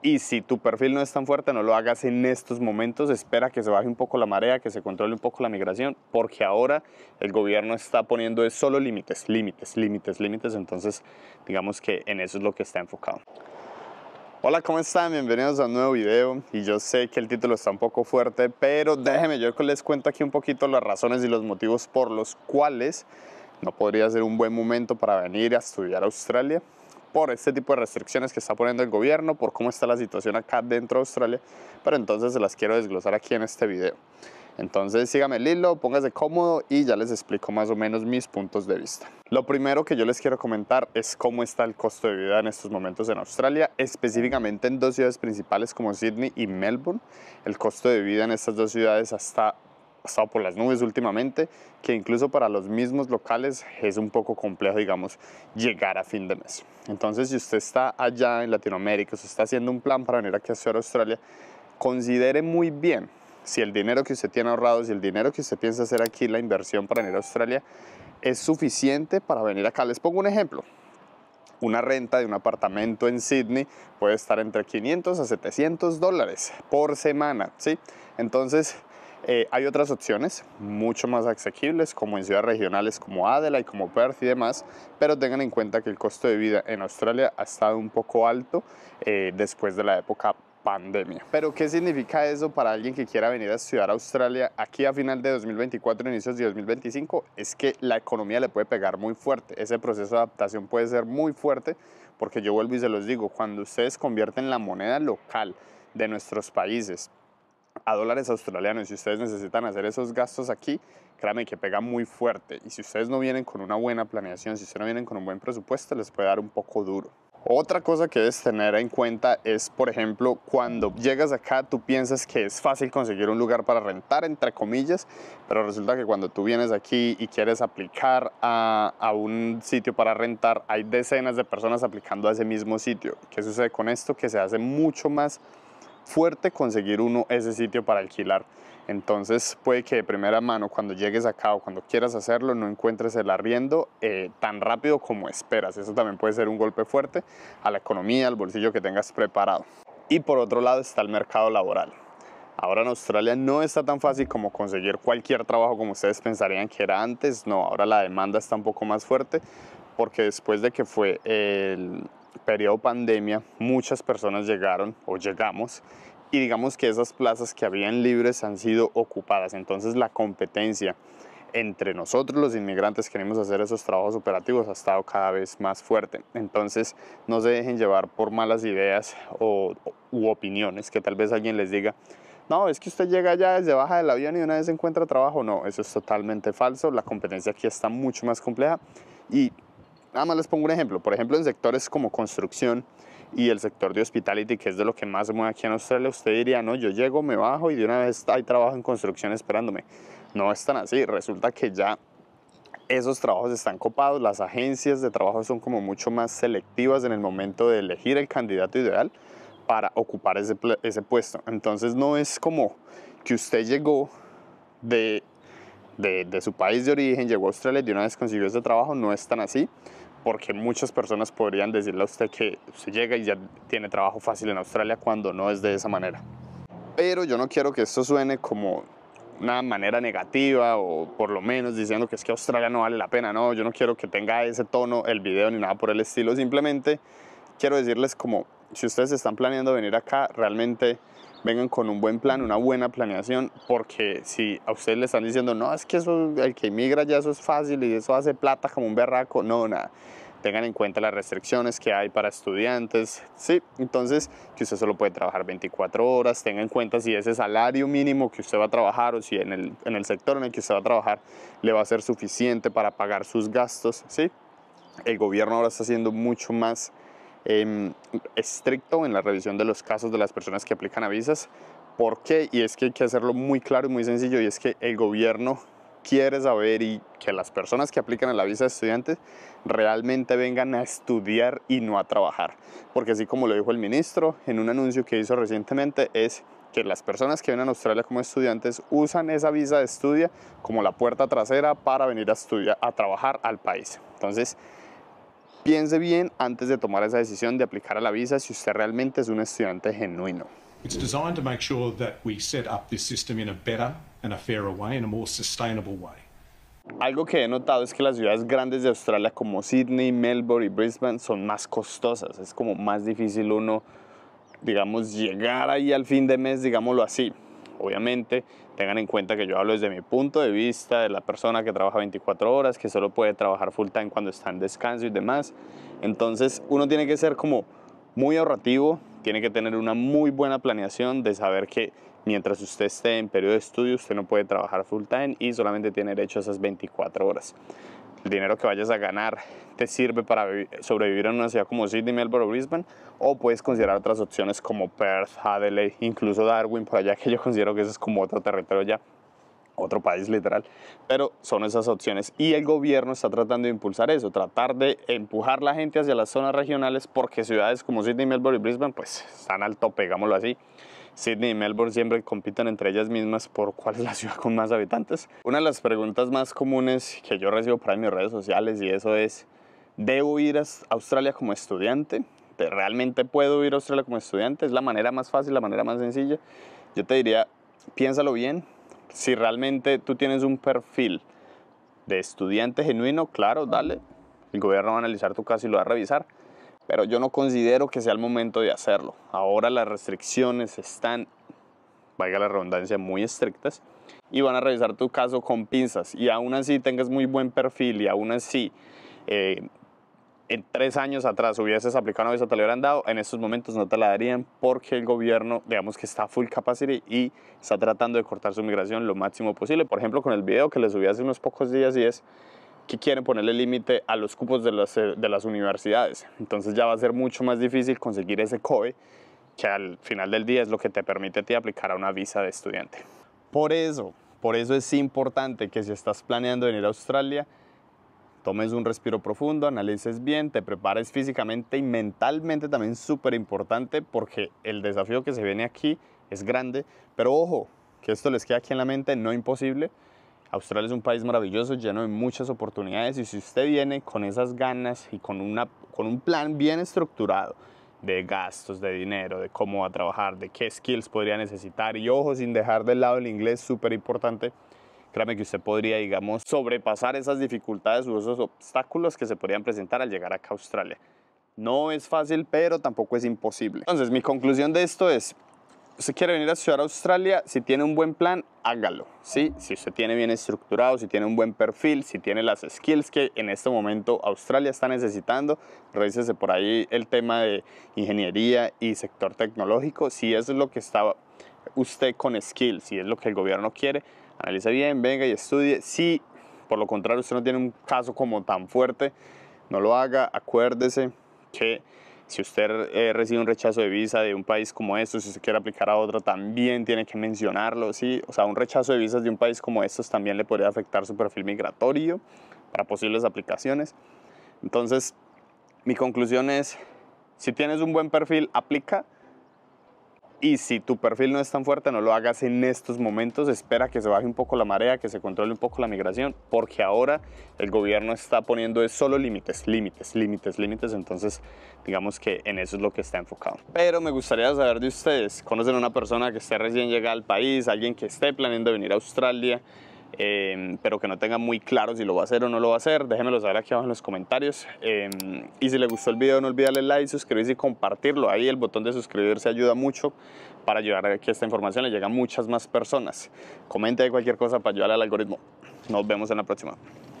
Y si tu perfil no es tan fuerte, no lo hagas en estos momentos. Espera que se baje un poco la marea, que se controle un poco la migración, porque ahora el gobierno está poniendo solo límites, límites, límites, límites. Entonces, digamos que en eso es lo que está enfocado. Hola, ¿cómo están? Bienvenidos a un nuevo video y yo sé que el título está un poco fuerte, pero déjenme yo les cuento aquí un poquito las razones y los motivos por los cuales no podría ser un buen momento para venir a estudiar a Australia por este tipo de restricciones que está poniendo el gobierno, por cómo está la situación acá dentro de Australia, pero entonces se las quiero desglosar aquí en este video. Entonces sígame el hilo, póngase cómodo y ya les explico más o menos mis puntos de vista. Lo primero que yo les quiero comentar es cómo está el costo de vida en estos momentos en Australia, específicamente en dos ciudades principales como Sydney y Melbourne. El costo de vida en estas dos ciudades hasta pasado por las nubes últimamente, que incluso para los mismos locales es un poco complejo, digamos, llegar a fin de mes. Entonces, si usted está allá en Latinoamérica, si está haciendo un plan para venir aquí a Australia, considere muy bien si el dinero que usted tiene ahorrado, si el dinero que usted piensa hacer aquí, la inversión para venir a Australia, es suficiente para venir acá. Les pongo un ejemplo. Una renta de un apartamento en Sydney puede estar entre 500 a 700 dólares por semana, ¿sí? Entonces, eh, hay otras opciones mucho más asequibles, como en ciudades regionales como Adelaide, como Perth y demás, pero tengan en cuenta que el costo de vida en Australia ha estado un poco alto eh, después de la época pandemia. Pero ¿qué significa eso para alguien que quiera venir a estudiar a Australia aquí a final de 2024, inicios de 2025? Es que la economía le puede pegar muy fuerte. Ese proceso de adaptación puede ser muy fuerte porque yo vuelvo y se los digo, cuando ustedes convierten la moneda local de nuestros países a dólares australianos, si ustedes necesitan hacer esos gastos aquí, créanme que pega muy fuerte. Y si ustedes no vienen con una buena planeación, si ustedes no vienen con un buen presupuesto, les puede dar un poco duro. Otra cosa que debes tener en cuenta es, por ejemplo, cuando llegas acá tú piensas que es fácil conseguir un lugar para rentar, entre comillas, pero resulta que cuando tú vienes aquí y quieres aplicar a, a un sitio para rentar, hay decenas de personas aplicando a ese mismo sitio. ¿Qué sucede con esto? Que se hace mucho más fuerte conseguir uno ese sitio para alquilar. Entonces puede que de primera mano cuando llegues acá o cuando quieras hacerlo no encuentres el arriendo eh, tan rápido como esperas. Eso también puede ser un golpe fuerte a la economía, al bolsillo que tengas preparado. Y por otro lado está el mercado laboral. Ahora en Australia no está tan fácil como conseguir cualquier trabajo como ustedes pensarían que era antes. No, ahora la demanda está un poco más fuerte porque después de que fue el, periodo pandemia muchas personas llegaron o llegamos y digamos que esas plazas que habían libres han sido ocupadas. Entonces la competencia entre nosotros los inmigrantes queremos hacer esos trabajos operativos ha estado cada vez más fuerte. Entonces no se dejen llevar por malas ideas o, u opiniones que tal vez alguien les diga, no, es que usted llega ya, desde baja del avión y una vez encuentra trabajo. No, eso es totalmente falso. La competencia aquí está mucho más compleja y Nada más les pongo un ejemplo. Por ejemplo, en sectores como construcción y el sector de hospitality, que es de lo que más se mueve aquí en Australia, usted diría, no, yo llego, me bajo y de una vez hay trabajo en construcción esperándome. No es tan así. Resulta que ya esos trabajos están copados, las agencias de trabajo son como mucho más selectivas en el momento de elegir el candidato ideal para ocupar ese, ese puesto. Entonces no es como que usted llegó de de, de, su país de origen, llegó a Australia y de una vez consiguió ese trabajo, no es tan así, porque muchas personas podrían decirle a usted que se llega y ya tiene trabajo fácil en Australia cuando no es de esa manera. Pero yo no quiero que esto suene como una manera negativa o por lo menos diciendo que es que Australia no vale la pena, no, yo no quiero que tenga ese tono el video ni nada por el estilo, simplemente quiero decirles como si ustedes están planeando venir acá, realmente vengan con un buen plan, una buena planeación, porque si a ustedes le están diciendo, no, es que eso, el que emigra ya eso es fácil y eso hace plata como un berraco, no, nada. Tengan en cuenta las restricciones que hay para estudiantes, sí, entonces que usted solo puede trabajar 24 horas, tenga en cuenta si ese salario mínimo que usted va a trabajar o si en el, en el sector en el que usted va a trabajar le va a ser suficiente para pagar sus gastos, sí. El gobierno ahora está haciendo mucho más Em, estricto en la revisión de los casos de las personas que aplican a visas. porque Y es que hay que hacerlo muy claro y muy sencillo, y es que el gobierno quiere saber y que las personas que aplican a la visa de estudiantes realmente vengan a estudiar y no a trabajar. Porque así como lo dijo el ministro en un anuncio que hizo recientemente es que las personas que vienen a Australia como estudiantes usan esa visa de estudio como la puerta trasera para venir a estudiar, a trabajar al país. Entonces, piense bien antes de tomar esa decisión de aplicar a la visa si usted realmente es un estudiante genuino. Algo que he notado es que las ciudades grandes de Australia como Sydney, Melbourne y Brisbane son más costosas. Es como más difícil uno, digamos, llegar ahí al fin de mes, digámoslo así. Obviamente, tengan en cuenta que yo hablo desde mi punto de vista de la persona que trabaja 24 horas, que solo puede trabajar full time cuando está en descanso y demás. Entonces, uno tiene que ser como muy ahorrativo, tiene que tener una muy buena planeación de saber que mientras usted esté en periodo de estudio, usted no puede trabajar full time y solamente tiene derecho a esas 24 horas el dinero que vayas a ganar te sirve para sobrevivir en una ciudad como Sydney, Melbourne o Brisbane, o puedes considerar otras opciones como Perth, Adelaide, incluso Darwin, por allá que yo considero que ese es como otro territorio ya, otro país literal, pero son esas opciones y el gobierno está tratando de impulsar eso, tratar de empujar la gente hacia las zonas regionales porque ciudades como Sydney, Melbourne y Brisbane pues están al tope, digámoslo así, Sydney y Melbourne siempre compiten entre ellas mismas por cuál es la ciudad con más habitantes. Una de las preguntas más comunes que yo recibo por en mis redes sociales y eso es, ¿debo ir a Australia como estudiante? ¿Realmente puedo ir a Australia como estudiante? ¿Es la manera más fácil, la manera más sencilla? Yo te diría, piénsalo bien. Si realmente tú tienes un perfil de estudiante genuino, claro, dale. El gobierno va a analizar tu caso y lo va a revisar pero yo no considero que sea el momento de hacerlo. Ahora las restricciones están, valga la redundancia, muy estrictas y van a revisar tu caso con pinzas y aún así tengas muy buen perfil y aún así eh, en tres años atrás hubieses aplicado una visa te en estos momentos no te la darían porque el gobierno, digamos que está full capacity y está tratando de cortar su migración lo máximo posible. Por ejemplo, con el video que les subí hace unos pocos días y es que quieren ponerle límite a los cupos eh, de las, universidades. Entonces ya va a ser mucho más difícil conseguir ese COE, que al final del día es lo que te permite a ti aplicar a una visa de estudiante. Por eso, por eso es importante que si estás planeando venir a Australia, tomes un respiro profundo, analices bien, te prepares físicamente y mentalmente también súper importante porque el desafío que se viene aquí es grande, pero ojo, que esto les queda aquí en la mente, no imposible, Australia es un país maravilloso, lleno de muchas oportunidades y si usted viene con esas ganas y con, una, con un plan bien estructurado de gastos, de dinero, de cómo va a trabajar, de qué skills podría necesitar y ojo, sin dejar de lado el inglés, súper importante, créame que usted podría, digamos, sobrepasar esas dificultades o esos obstáculos que se podrían presentar al llegar acá a Australia. No es fácil, pero tampoco es imposible. Entonces, mi conclusión de esto es, usted quiere venir a estudiar a Australia, si tiene un buen plan, hágalo. ¿sí? Si usted tiene bien estructurado, si tiene un buen perfil, si tiene las skills que en este momento Australia está necesitando, revísese por ahí el tema de ingeniería y sector tecnológico. Si es lo que está usted con skills, si es lo que el gobierno quiere, analice bien, venga y estudie. Si por lo contrario usted no tiene un caso como tan fuerte, no lo haga, acuérdese que si usted eh, recibe un rechazo de visa de un país como estos, si usted quiere aplicar a otro, también tiene que mencionarlo, ¿sí? O sea, un rechazo de visas de un país como estos también le podría afectar su perfil migratorio para posibles aplicaciones. Entonces, mi conclusión es, si tienes un buen perfil, aplica y si tu perfil no es tan fuerte, no lo hagas en estos momentos. Espera que se baje un poco la marea, que se controle un poco la migración, porque ahora el gobierno está poniendo solo límites, límites, límites, límites. Entonces, digamos que en eso es lo que está enfocado. Pero me gustaría saber de ustedes. ¿Conocen a una persona que esté recién llegada al país? ¿Alguien que esté planeando venir a Australia? Em, pero que no tenga muy claro si lo va a hacer o no lo va a hacer, déjenmelo saber aquí abajo en los comentarios. Em, y si les gustó el video, no olviden darle like, suscribirse y compartirlo. Ahí el botón de suscribirse ayuda mucho para ayudar a que esta información le llegue a muchas más personas. Comente cualquier cosa para ayudar al algoritmo. Nos vemos en la próxima.